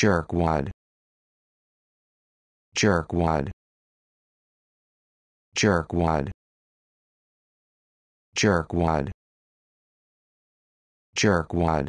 jerkwad jerkwad jerkwad jerkwad jerkwad